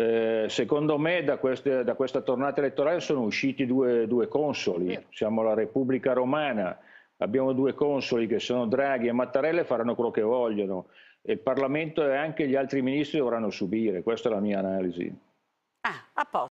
Eh, secondo me da, queste, da, questa tornata elettorale sono usciti due, due consoli, eh. siamo la Repubblica Romana, abbiamo due consoli che sono Draghi e Mattarella e faranno quello che vogliono il Parlamento e anche gli altri ministri dovranno subire, questa è la mia analisi. Ah,